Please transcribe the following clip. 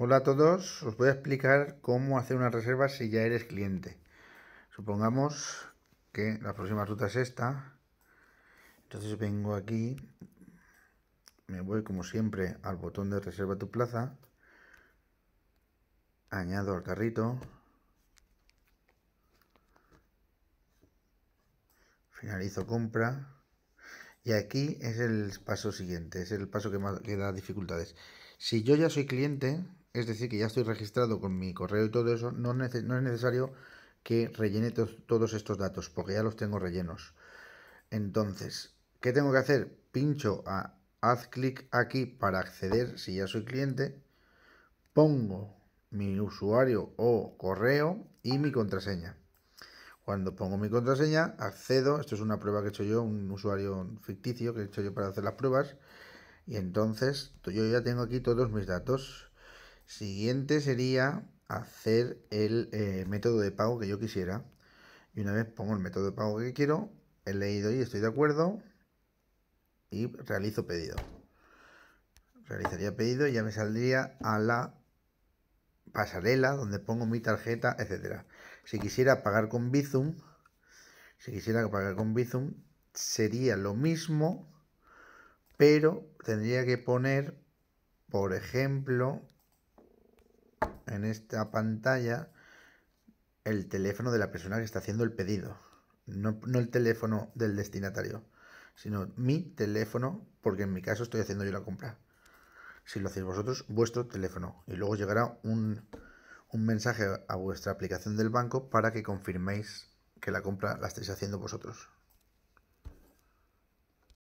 Hola a todos, os voy a explicar cómo hacer una reserva si ya eres cliente. Supongamos que la próxima ruta es esta. Entonces vengo aquí, me voy como siempre al botón de reserva tu plaza, añado al carrito, finalizo compra y aquí es el paso siguiente, es el paso que más da dificultades. Si yo ya soy cliente, es decir, que ya estoy registrado con mi correo y todo eso, no, es necesario que rellene todos estos datos, porque ya los tengo rellenos. Entonces, ¿qué tengo que hacer? Pincho a haz clic aquí para acceder si ya soy cliente, pongo mi usuario o correo y mi contraseña. Cuando pongo mi contraseña, accedo, esto es una prueba que he hecho yo, un usuario ficticio que he hecho yo para hacer las pruebas, y entonces yo ya tengo aquí todos mis datos. Siguiente sería hacer el eh, método de pago que yo quisiera. Y una vez pongo el método de pago que quiero, he leído y estoy de acuerdo y realizo pedido. Realizaría pedido y ya me saldría a la pasarela donde pongo mi tarjeta, etcétera. Si quisiera pagar con Bizum, si quisiera pagar con Bizum, sería lo mismo, pero tendría que poner, por ejemplo, en esta pantalla el teléfono de la persona que está haciendo el pedido. No, el teléfono del destinatario, sino mi teléfono, porque en mi caso estoy haciendo yo la compra. Si lo hacéis vosotros, vuestro teléfono. Y luego llegará un, un mensaje a vuestra aplicación del banco para que confirméis que la compra la estáis haciendo vosotros.